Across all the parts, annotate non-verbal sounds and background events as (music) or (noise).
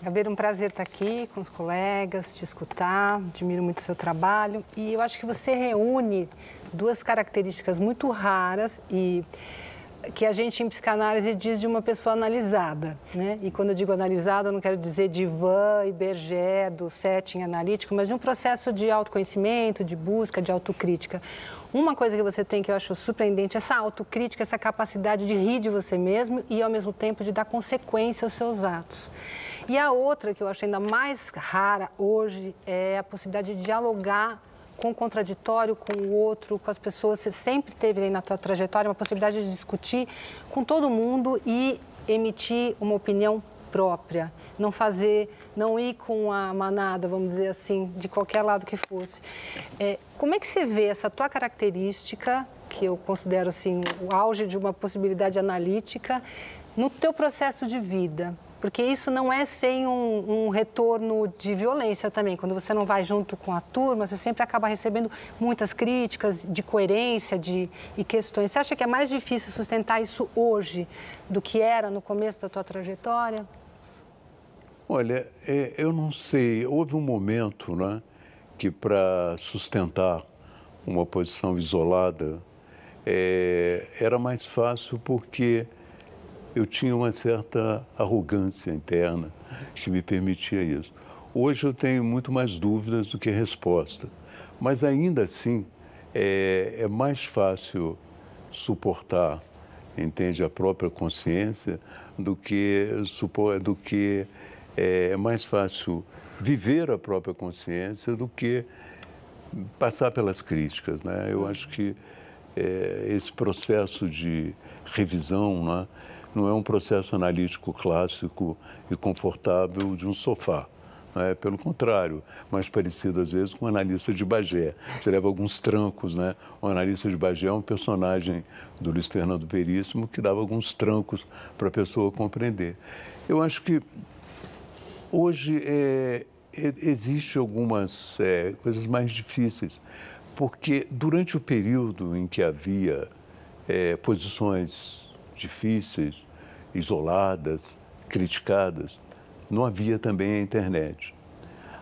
Gabeira, é um prazer estar aqui com os colegas, te escutar, admiro muito o seu trabalho e eu acho que você reúne duas características muito raras e que a gente em psicanálise diz de uma pessoa analisada, né? E quando eu digo analisada, eu não quero dizer de Van e Berger, do setting analítico, mas de um processo de autoconhecimento, de busca, de autocrítica. Uma coisa que você tem que eu acho surpreendente é essa autocrítica, essa capacidade de rir de você mesmo e ao mesmo tempo de dar consequência aos seus atos. E a outra que eu acho ainda mais rara hoje é a possibilidade de dialogar com o contraditório, com o outro, com as pessoas. Você sempre teve aí na sua trajetória uma possibilidade de discutir com todo mundo e emitir uma opinião própria, não fazer, não ir com a manada, vamos dizer assim, de qualquer lado que fosse. É, como é que você vê essa tua característica, que eu considero assim o auge de uma possibilidade analítica, no teu processo de vida? Porque isso não é sem um, um, retorno de violência também. Quando você não vai junto com a turma, você sempre acaba recebendo muitas críticas de coerência de, e questões. Você acha que é mais difícil sustentar isso hoje do que era no começo da tua trajetória? Olha, é, eu não sei. Houve um momento né, que, para sustentar uma posição isolada, é, era mais fácil porque eu tinha uma certa arrogância interna que me permitia isso. Hoje eu tenho muito mais dúvidas do que respostas mas ainda assim é, é mais fácil suportar, entende, a própria consciência do que supor, do que é, é mais fácil viver a própria consciência do que passar pelas críticas, né? Eu acho que é, esse processo de revisão, né? não é um processo analítico clássico e confortável de um sofá. É, pelo contrário, mais parecido às vezes com o analista de Bagé. Você leva alguns trancos, né? O analista de Bagé é um personagem do Luiz Fernando Veríssimo que dava alguns trancos para a pessoa compreender. Eu acho que hoje é, é, existe algumas é, coisas mais difíceis, porque durante o período em que havia é, posições difíceis, isoladas, criticadas, não havia também a internet.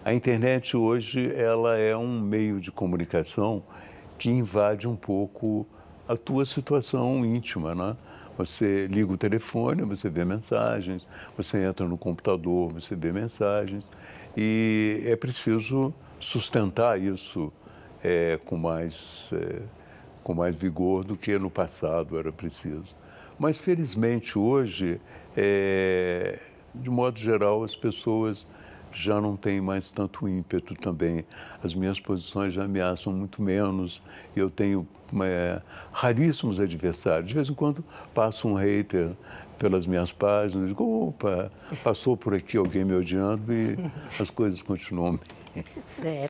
A internet hoje ela é um meio de comunicação que invade um pouco a tua situação íntima, né? Você liga o telefone, você vê mensagens, você entra no computador, você vê mensagens e é preciso sustentar isso é, com mais é, com mais vigor do que no passado era preciso. Mas, felizmente, hoje, é, de modo geral, as pessoas já não têm mais tanto ímpeto também. As minhas posições já ameaçam muito menos. Eu tenho é, raríssimos adversários. De vez em quando passa um hater pelas minhas páginas, digo, opa, passou por aqui alguém me odiando e as coisas continuam bem. (laughs) Certo.